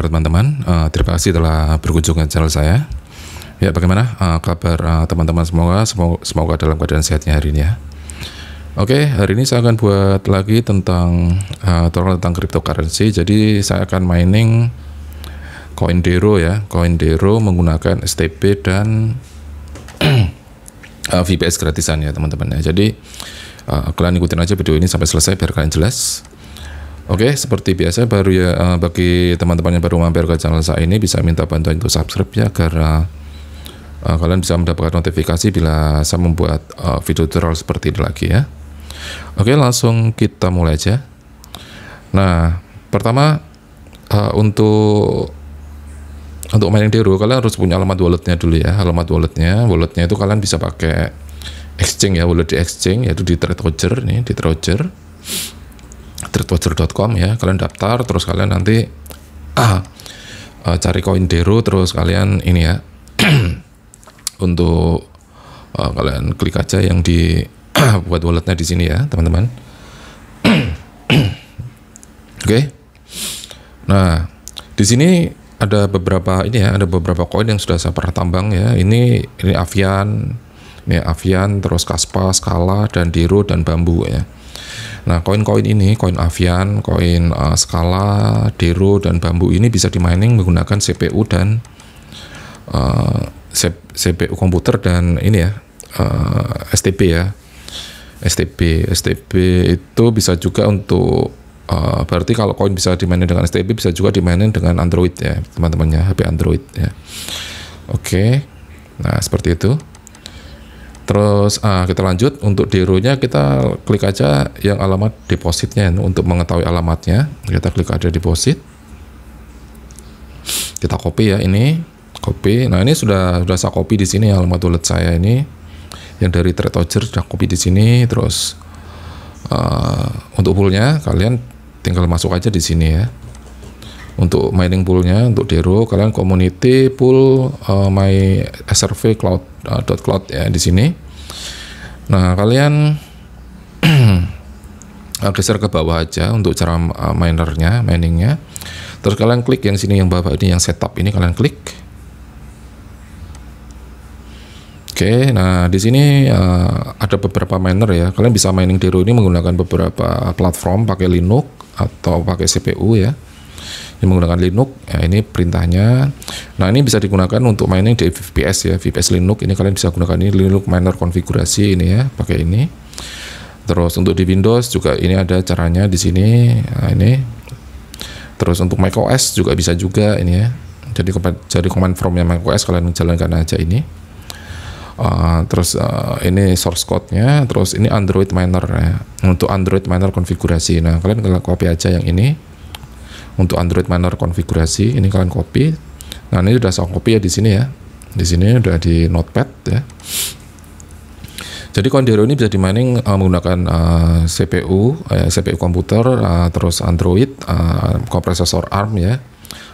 kabar teman-teman? Uh, terima kasih telah berkunjung ke channel saya. Ya, bagaimana uh, kabar teman eh, teman-teman semoga, semoga semoga dalam keadaan sehatnya hari ini ya. Oke, okay, hari ini saya akan buat lagi tentang uh, tutorial tentang cryptocurrency. Jadi saya akan mining koin Dero ya, koin Dero menggunakan stp dan uh, VPS gratisan ya teman-teman ya. Jadi uh, kalian ikutin aja video ini sampai selesai biar kalian jelas. Oke, okay, seperti biasa baru ya eh, bagi teman-teman yang baru mampir ke channel saya ini bisa minta bantuan untuk subscribe ya agar uh, eh, kalian bisa mendapatkan notifikasi bila saya membuat uh, video tutorial seperti ini lagi ya. Oke, okay, langsung kita mulai aja. Nah, pertama uh, untuk untuk yang diru kalian harus punya alamat walletnya dulu ya alamat walletnya walletnya itu kalian bisa pakai exchange ya wallet di exchange yaitu di Trade Ledger nih di Trade threadwatcher.com ya kalian daftar terus kalian nanti ah, eh, cari koin Dero terus kalian ini ya untuk uh, kalian klik aja yang di buat walletnya di sini ya teman-teman oke okay. nah di sini ada beberapa ini ya ada beberapa koin yang sudah saya pernah tambang ya ini ini Avian ini Avian terus Kaspa Skala dan Dero dan Bambu ya Nah, koin-koin ini, koin Avian, koin uh, eh, Skala, Dero dan Bambu ini bisa dimining menggunakan CPU dan uh, eh, CPU komputer dan ini ya, uh, eh, STB ya. STB, STB itu bisa juga untuk uh, berarti kalau koin bisa dimainin dengan STB bisa juga dimainin dengan Android ya, teman-temannya, HP Android ya. Oke. Okay. Nah, seperti itu. Terus ah, kita lanjut untuk nya kita klik aja yang alamat depositnya ya. untuk mengetahui alamatnya. Kita klik aja deposit. Kita copy ya ini, copy. Nah, ini sudah sudah saya copy di sini alamat wallet saya ini. Yang dari trader sudah copy di sini terus uh, untuk poolnya kalian tinggal masuk aja di sini ya. Untuk mining poolnya, untuk Dero kalian community pool uh, my SRV cloud uh, dot cloud ya di sini Nah, kalian geser ke bawah aja untuk cara eh, minernya, miningnya. Terus kalian klik yang sini yang bawah ini yang setup ini kalian klik. Oke, nah di sini uh, ada beberapa miner ya. Kalian bisa mining Dero ini menggunakan beberapa platform pakai Linux atau pakai CPU ya ini menggunakan Linux ya ini perintahnya nah ini bisa digunakan untuk mining di VPS ya VPS Linux ini kalian bisa gunakan ini Linux miner konfigurasi ini ya pakai ini terus untuk di Windows juga ini ada caranya di sini nah, ini terus untuk macOS juga bisa juga ini ya jadi jadi command prompt yang macOS kalian jalankan aja ini Uh, terus uh, ini source code-nya, terus ini Android miner, ya. Untuk Android miner konfigurasi. Nah, kalian copy aja yang ini untuk Android miner konfigurasi ini kalian copy nah ini sudah saya copy ya di sini ya di sini sudah di notepad ya jadi Condero ini bisa dimainin uh, menggunakan uh, eh, CPU, uh, eh, CPU komputer, uh, terus Android, uh, ARM ya.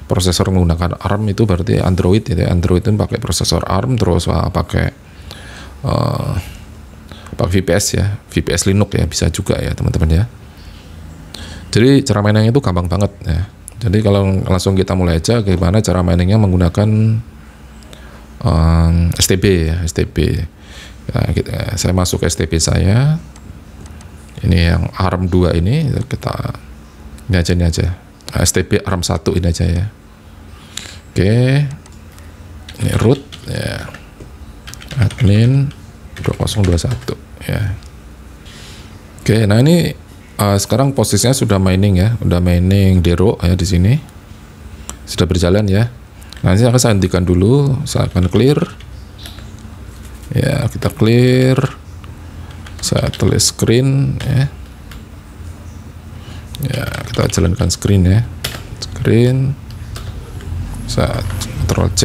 Prosesor menggunakan ARM itu berarti Android gitu ya. Android itu pakai prosesor ARM terus uh, pakai uh, pakai VPS ya, VPS Linux ya bisa juga ya teman-teman ya. Jadi cara mainnya itu gampang banget ya. Jadi kalau langsung kita mulai aja gimana cara miningnya menggunakan um, ehm, STB ya, STB. Nah, ya, kita, saya masuk ke STB saya. Ini yang ARM 2 ini kita ini aja ini aja. STB ARM 1 ini aja ya. Oke. Ini root ya. Admin 2021 ya. Oke, nah ini uh, sekarang posisinya sudah mining ya, sudah mining dero ya di sini. Sudah berjalan ya. Nanti akan saya hentikan dulu, saya akan clear. Ya, kita clear. Saya tulis screen ya. Ya, kita jalankan screen ya. Screen. Saya Ctrl C.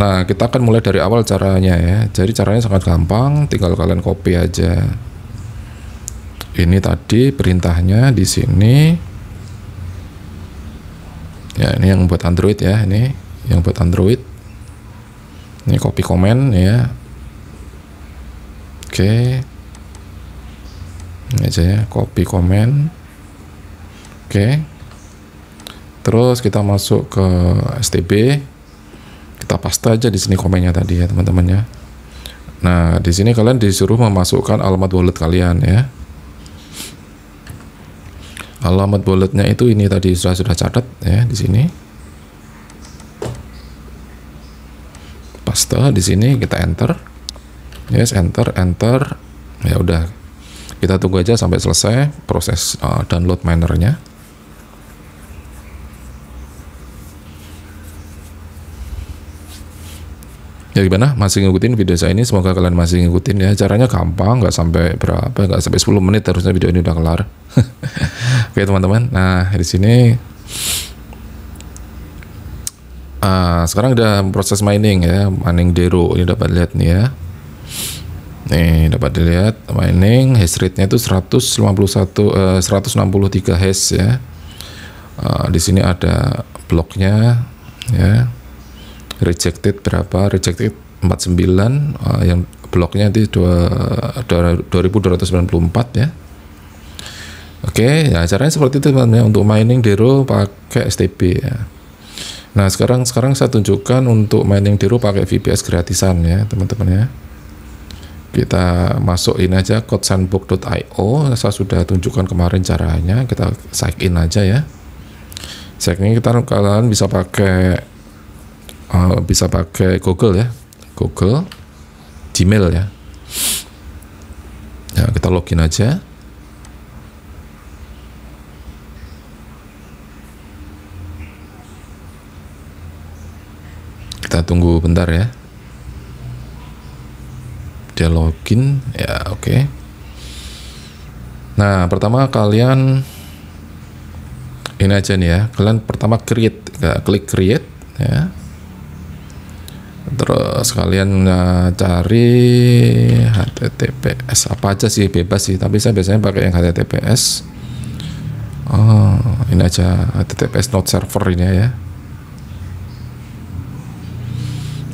Nah, kita akan mulai dari awal caranya ya. Jadi caranya sangat gampang, tinggal kalian copy aja ini tadi perintahnya di sini ya ini yang buat Android ya ini yang buat Android ini copy komen ya oke ini aja ya copy komen oke terus kita masuk ke STB kita paste aja di sini komennya tadi ya teman-teman ya nah di sini kalian disuruh memasukkan alamat wallet kalian ya alamat bulletnya itu ini tadi sudah sudah catat ya di sini paste di sini kita enter yes enter enter ya udah kita tunggu aja sampai selesai proses uh, download minernya ya gimana masih ngikutin video saya ini semoga kalian masih ngikutin ya caranya gampang nggak sampai berapa nggak sampai 10 menit harusnya video ini udah kelar Oke teman-teman, nah di sini uh, sekarang udah proses mining ya, mining zero ini dapat lihat nih ya. Nih dapat dilihat mining hash rate-nya itu 151 uh, 163 hash ya. Uh, di sini ada bloknya ya. Rejected berapa? Rejected 49 uh, ah, yang bloknya itu 2294 ya Oke, okay, ya caranya seperti itu teman teman ya, untuk mining Dero pakai STB ya. Nah, sekarang sekarang saya tunjukkan untuk mining Dero pakai VPS gratisan ya, teman-teman ya. Kita masukin aja code sandbox.io, saya sudah tunjukkan kemarin caranya, kita sign in aja ya. Sign in kita kalian bisa pakai uh, bisa pakai Google ya. Google Gmail ya. Nah, kita login aja. kita tunggu bentar ya dia login ya oke okay. nah pertama kalian ini aja nih ya kalian pertama create klik create ya terus kalian eh, cari HTTPS apa aja sih bebas sih tapi saya biasanya pakai yang HTTPS oh ini aja HTTPS node server ini ya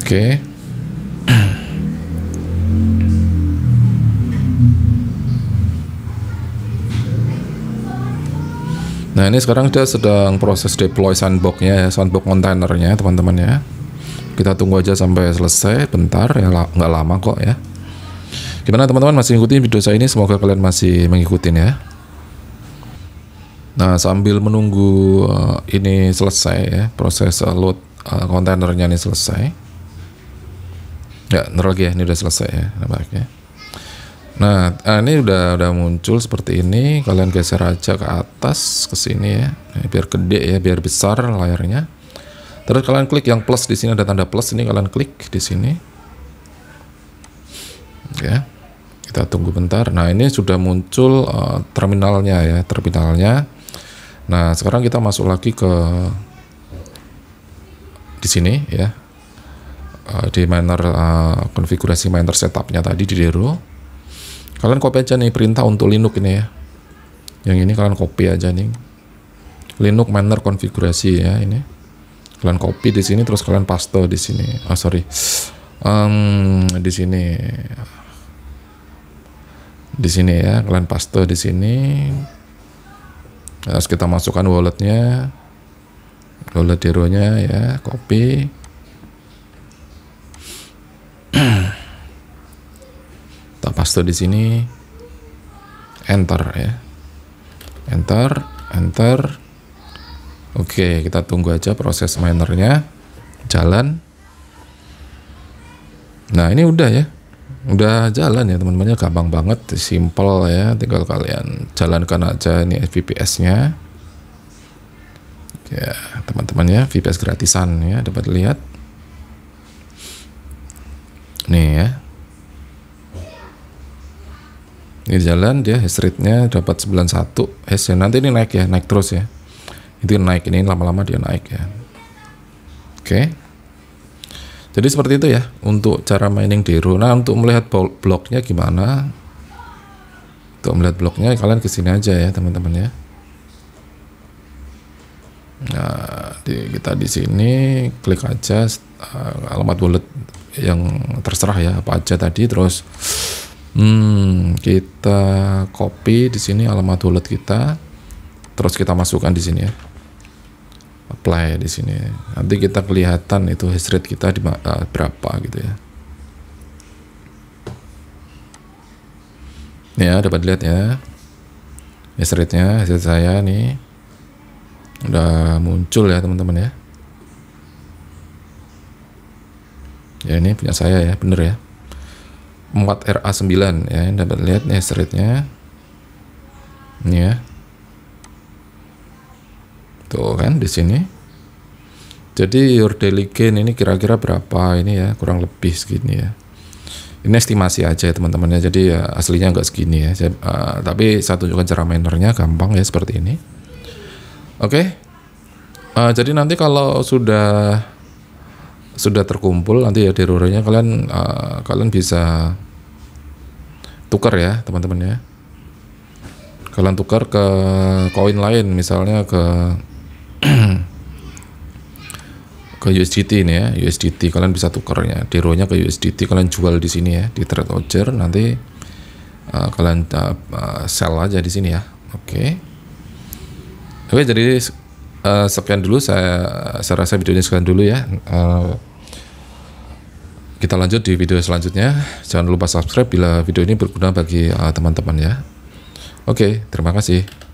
Oke. Okay. Nah ini sekarang dia sedang proses deploy sandboxnya ya, sandbox kontainernya teman-teman ya. Kita tunggu aja sampai selesai, bentar ya nggak lama kok ya. Gimana teman-teman masih ngikutin video saya ini? Semoga kalian masih mengikuti ya. Nah sambil menunggu uh, ini selesai ya, proses uh, load eh, kontainernya ini selesai. Ya, neurologi ya, ini udah selesai ya nampaknya. Nah, eh, ini udah udah muncul seperti ini. Kalian geser aja ke atas ke sini ya. Nah, biar gede ya, biar besar layarnya. Terus kalian klik yang plus di sini ada tanda plus ini kalian klik di sini. Ya. Kita tunggu bentar. Nah, ini sudah muncul uh, terminalnya ya, terminalnya. Nah, sekarang kita masuk lagi ke di sini ya Eh, di miner uh, eh, konfigurasi miner setupnya tadi di Dero kalian copy aja nih perintah untuk Linux ini ya yang ini kalian copy aja nih Linux miner konfigurasi ya ini kalian copy di sini terus kalian paste di sini oh sorry um, di sini di sini ya kalian paste di sini terus kita masukkan walletnya wallet nya ya copy paste di sini enter ya enter enter oke kita tunggu aja proses minernya jalan nah ini udah ya udah jalan ya teman-temannya gampang banget simple ya tinggal kalian jalankan aja ini VPS nya ya teman-teman ya VPS gratisan ya dapat lihat nih ya ini jalan dia hash rate-nya dapat 91 hash ya nanti ini naik ya naik terus ya itu naik ini lama-lama dia naik ya oke okay. jadi seperti itu ya untuk cara mining Dero nah untuk melihat bloknya gimana untuk melihat bloknya kalian kesini aja ya teman-teman ya nah di, kita di sini klik aja uh, alamat wallet yang terserah ya apa aja tadi terus Hmm, kita copy di sini alamat wallet kita, terus kita masukkan di sini ya. Apply di sini. Nanti kita kelihatan itu hash rate kita di uh, berapa gitu ya. ya, dapat lihat ya. Hash rate-nya, rate saya nih udah muncul ya teman-teman ya. Ya ini punya saya ya, bener ya. 4 RA9 ya dapat lihat ya seritnya ini ya tuh kan di sini jadi your daily gain ini kira-kira berapa ini ya kurang lebih segini ya ini estimasi aja ya teman-temannya jadi ya aslinya nggak segini ya jadi, uh, tapi saya tunjukkan cara mainernya gampang ya seperti ini oke okay. uh, eh, jadi nanti kalau sudah sudah terkumpul nanti ya di kalian uh, kalian bisa tukar ya teman-teman ya kalian tukar ke koin lain misalnya ke ke USDT ini ya USDT kalian bisa tukarnya dironya ke USDT kalian jual di sini ya di trade ledger nanti uh, kalian uh, uh, sell aja di sini ya oke okay. oke okay, jadi uh, sekian dulu saya saya rasa videonya sekian dulu ya uh, kita lanjut di video selanjutnya. Jangan lupa subscribe bila video ini berguna bagi uh, teman-teman uh, ya. Oke, terima kasih.